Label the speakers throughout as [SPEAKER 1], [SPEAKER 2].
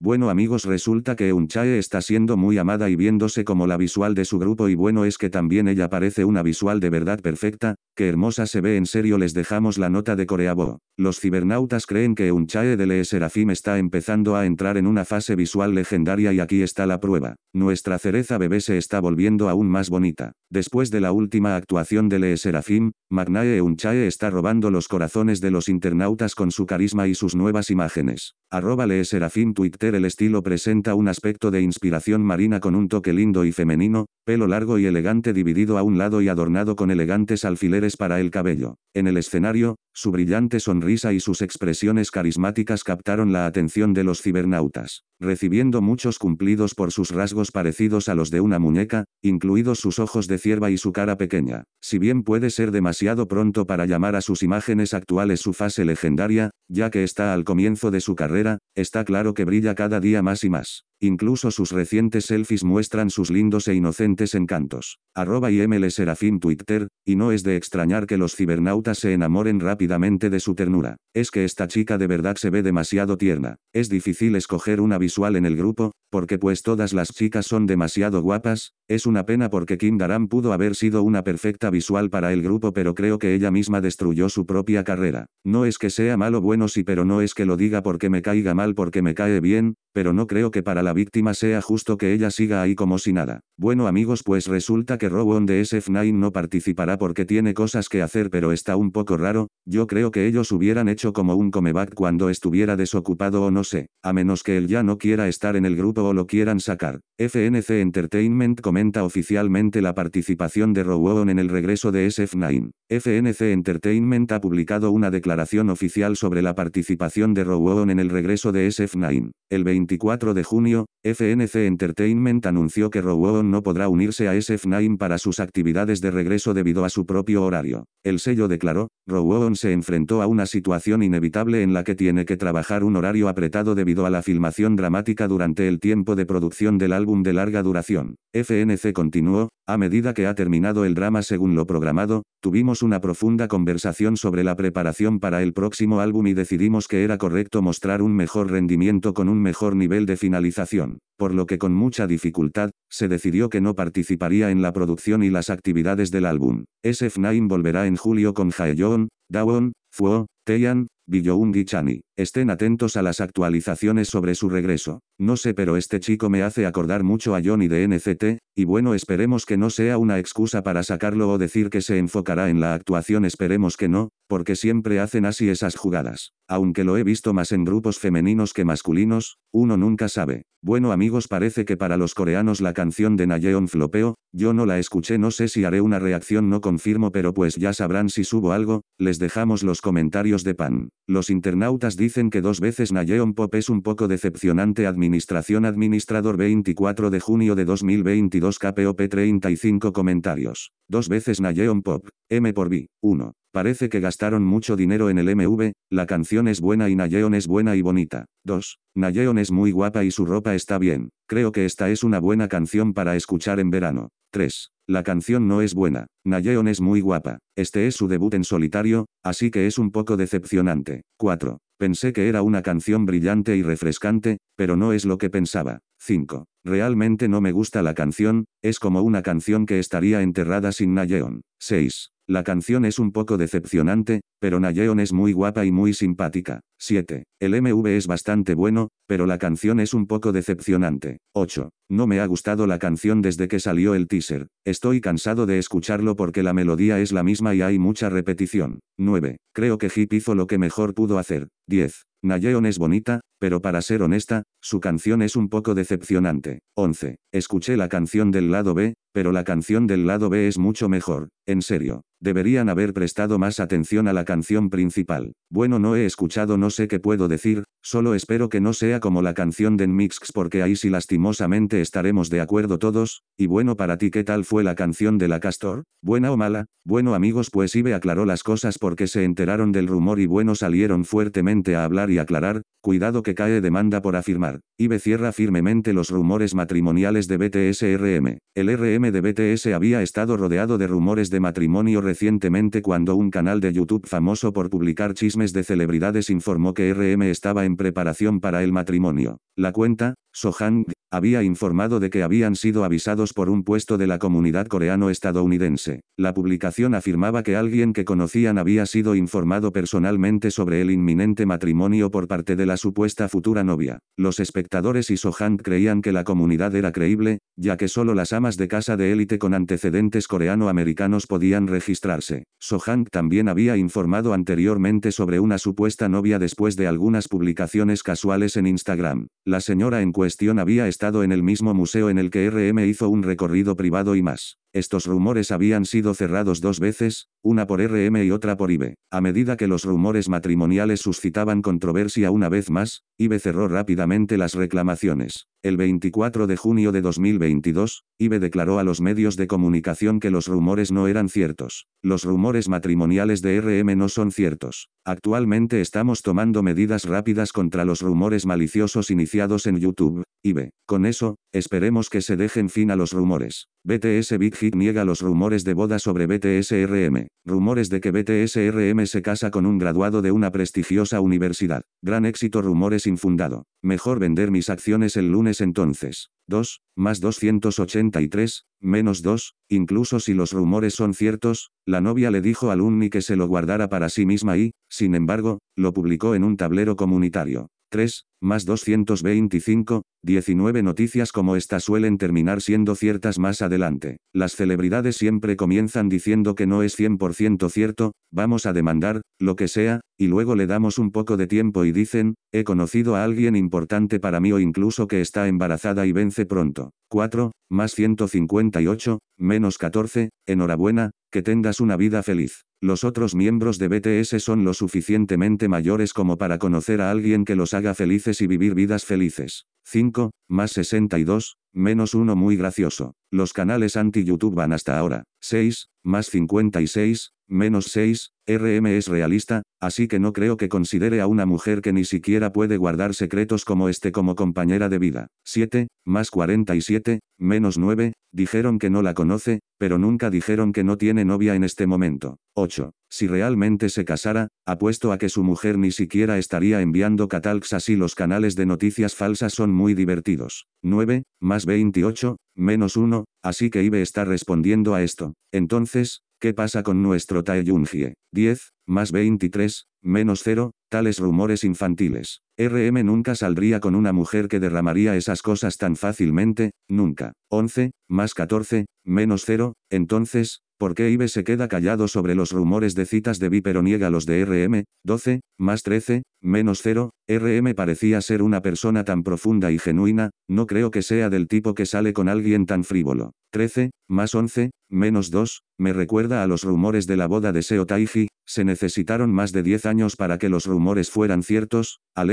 [SPEAKER 1] Bueno amigos resulta que Eunchae está siendo muy amada y viéndose como la visual de su grupo y bueno es que también ella parece una visual de verdad perfecta, que hermosa se ve en serio les dejamos la nota de Coreabo. Los cibernautas creen que Eunchae de Lee Serafim está empezando a entrar en una fase visual legendaria y aquí está la prueba. Nuestra cereza bebé se está volviendo aún más bonita. Después de la última actuación de Lee Serafim, Magnae Eunchae está robando los corazones de los internautas con su carisma y sus nuevas imágenes. Arroba Serafín Twitter El estilo presenta un aspecto de inspiración marina con un toque lindo y femenino, pelo largo y elegante dividido a un lado y adornado con elegantes alfileres para el cabello. En el escenario, su brillante sonrisa y sus expresiones carismáticas captaron la atención de los cibernautas, recibiendo muchos cumplidos por sus rasgos parecidos a los de una muñeca, incluidos sus ojos de cierva y su cara pequeña. Si bien puede ser demasiado pronto para llamar a sus imágenes actuales su fase legendaria, ya que está al comienzo de su carrera, está claro que brilla cada día más y más. Incluso sus recientes selfies muestran sus lindos e inocentes encantos. Arroba ML Serafín Twitter, y no es de extrañar que los cibernautas se enamoren rápidamente de su ternura. Es que esta chica de verdad se ve demasiado tierna. Es difícil escoger una visual en el grupo, porque pues todas las chicas son demasiado guapas, es una pena porque Kim Daran pudo haber sido una perfecta visual para el grupo pero creo que ella misma destruyó su propia carrera. No es que sea malo bueno sí pero no es que lo diga porque me caiga mal porque me cae bien, pero no creo que para la la víctima sea justo que ella siga ahí como si nada. Bueno amigos pues resulta que Rowan de SF9 no participará porque tiene cosas que hacer pero está un poco raro, yo creo que ellos hubieran hecho como un comeback cuando estuviera desocupado o no sé, a menos que él ya no quiera estar en el grupo o lo quieran sacar. FNC Entertainment comenta oficialmente la participación de Rowan en el regreso de SF9. FNC Entertainment ha publicado una declaración oficial sobre la participación de Rowan en el regreso de SF9. El 24 de junio FNC Entertainment anunció que Rowoon no podrá unirse a SF9 para sus actividades de regreso debido a su propio horario. El sello declaró, Rowoon se enfrentó a una situación inevitable en la que tiene que trabajar un horario apretado debido a la filmación dramática durante el tiempo de producción del álbum de larga duración. FNC continuó, a medida que ha terminado el drama según lo programado, Tuvimos una profunda conversación sobre la preparación para el próximo álbum y decidimos que era correcto mostrar un mejor rendimiento con un mejor nivel de finalización, por lo que con mucha dificultad, se decidió que no participaría en la producción y las actividades del álbum. SF9 volverá en julio con Haeyeon, Dawon, Fuo, Taeyan, Billoungi Chani. Estén atentos a las actualizaciones sobre su regreso. No sé pero este chico me hace acordar mucho a Johnny de NCT, y bueno esperemos que no sea una excusa para sacarlo o decir que se enfocará en la actuación esperemos que no, porque siempre hacen así esas jugadas. Aunque lo he visto más en grupos femeninos que masculinos, uno nunca sabe. Bueno amigos parece que para los coreanos la canción de Nayeon flopeo, yo no la escuché no sé si haré una reacción no confirmo pero pues ya sabrán si subo algo, les dejamos los comentarios de pan. Los internautas dicen que dos veces Nayeon Pop es un poco decepcionante. Administración Administrador 24 de junio de 2022 KPOP 35 comentarios. Dos veces Nayeon Pop, M por B, 1. Parece que gastaron mucho dinero en el MV, la canción es buena y Nayeon es buena y bonita. 2. Nayeon es muy guapa y su ropa está bien. Creo que esta es una buena canción para escuchar en verano. 3. La canción no es buena. Nayeon es muy guapa. Este es su debut en solitario, así que es un poco decepcionante. 4. Pensé que era una canción brillante y refrescante, pero no es lo que pensaba. 5. Realmente no me gusta la canción, es como una canción que estaría enterrada sin Nayeon. 6. La canción es un poco decepcionante, pero Nayeon es muy guapa y muy simpática. 7. El MV es bastante bueno, pero la canción es un poco decepcionante. 8. No me ha gustado la canción desde que salió el teaser. Estoy cansado de escucharlo porque la melodía es la misma y hay mucha repetición. 9. Creo que Hip hizo lo que mejor pudo hacer. 10. Nayeon es bonita, pero para ser honesta, su canción es un poco decepcionante. 11. Escuché la canción del lado B, pero la canción del lado B es mucho mejor. En serio, deberían haber prestado más atención a la canción principal. Bueno, no he escuchado, no sé qué puedo decir, solo espero que no sea como la canción de Mix porque ahí sí lastimosamente estaremos de acuerdo todos. Y bueno, para ti, ¿qué tal fue la canción de la Castor? ¿Buena o mala? Bueno, amigos, pues Ibe aclaró las cosas porque se enteraron del rumor y bueno, salieron fuertemente a hablar y aclarar. Cuidado que cae demanda por afirmar. Ibe cierra firmemente los rumores matrimoniales de BTSRM. El RM de BTS había estado rodeado de rumores de matrimonio recientemente cuando un canal de YouTube famoso por publicar chismes de celebridades informó que RM estaba en preparación para el matrimonio. La cuenta, Sohang, había informado de que habían sido avisados por un puesto de la comunidad coreano-estadounidense. La publicación afirmaba que alguien que conocían había sido informado personalmente sobre el inminente matrimonio por parte de la supuesta futura novia. Los espectadores y Sohang creían que la comunidad era creíble, ya que solo las amas de casa de élite con antecedentes coreano-americanos podían registrarse. Sohang también había informado anteriormente sobre una supuesta novia después de algunas publicaciones casuales en Instagram. La señora en había estado en el mismo museo en el que RM hizo un recorrido privado y más. Estos rumores habían sido cerrados dos veces, una por RM y otra por IBE. A medida que los rumores matrimoniales suscitaban controversia una vez más, IBE cerró rápidamente las reclamaciones. El 24 de junio de 2022, IBE declaró a los medios de comunicación que los rumores no eran ciertos. Los rumores matrimoniales de RM no son ciertos. Actualmente estamos tomando medidas rápidas contra los rumores maliciosos iniciados en YouTube, IBE. Con eso, esperemos que se dejen fin a los rumores. BTS Big Hit niega los rumores de boda sobre BTSRM. Rumores de que BTSRM se casa con un graduado de una prestigiosa universidad. Gran éxito rumores infundado. Mejor vender mis acciones el lunes entonces. 2, más 283, menos 2, incluso si los rumores son ciertos, la novia le dijo al Unni que se lo guardara para sí misma y, sin embargo, lo publicó en un tablero comunitario. 3, más 225, 19 noticias como esta suelen terminar siendo ciertas más adelante. Las celebridades siempre comienzan diciendo que no es 100% cierto, vamos a demandar, lo que sea, y luego le damos un poco de tiempo y dicen, he conocido a alguien importante para mí o incluso que está embarazada y vence pronto. 4, más 158, menos 14, enhorabuena, que tengas una vida feliz. Los otros miembros de BTS son lo suficientemente mayores como para conocer a alguien que los haga felices y vivir vidas felices. 5, más 62, menos uno muy gracioso. Los canales anti-YouTube van hasta ahora. 6, más 56, Menos 6, RM es realista, así que no creo que considere a una mujer que ni siquiera puede guardar secretos como este como compañera de vida. 7, más 47, menos 9, dijeron que no la conoce, pero nunca dijeron que no tiene novia en este momento. 8. Si realmente se casara, apuesto a que su mujer ni siquiera estaría enviando catalks así los canales de noticias falsas son muy divertidos. 9, más 28, menos 1, así que Ibe está respondiendo a esto. Entonces, ¿Qué pasa con nuestro Taeyungie? 10, más 23, menos 0, tales rumores infantiles. RM nunca saldría con una mujer que derramaría esas cosas tan fácilmente, nunca. 11, más 14, menos 0, entonces, ¿Por qué Ibe se queda callado sobre los rumores de citas de Vi pero niega los de RM? 12, más 13, menos 0, RM parecía ser una persona tan profunda y genuina, no creo que sea del tipo que sale con alguien tan frívolo. 13, más 11, menos 2, me recuerda a los rumores de la boda de Seo Taiji, se necesitaron más de 10 años para que los rumores fueran ciertos, a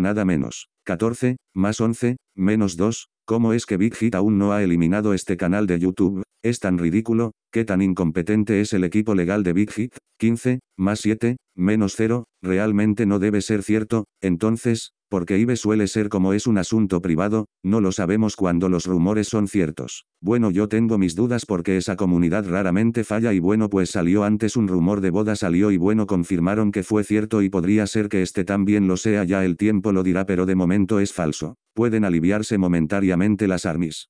[SPEAKER 1] nada menos. 14, más 11, menos 2, ¿Cómo es que Big Hit aún no ha eliminado este canal de YouTube? Es tan ridículo, ¿qué tan incompetente es el equipo legal de Big Hit? 15, más 7, menos 0, realmente no debe ser cierto, entonces, porque IBE suele ser como es un asunto privado, no lo sabemos cuando los rumores son ciertos. Bueno yo tengo mis dudas porque esa comunidad raramente falla y bueno pues salió antes un rumor de boda salió y bueno confirmaron que fue cierto y podría ser que este también lo sea ya el tiempo lo dirá pero de momento es falso. Pueden aliviarse momentáneamente las armis.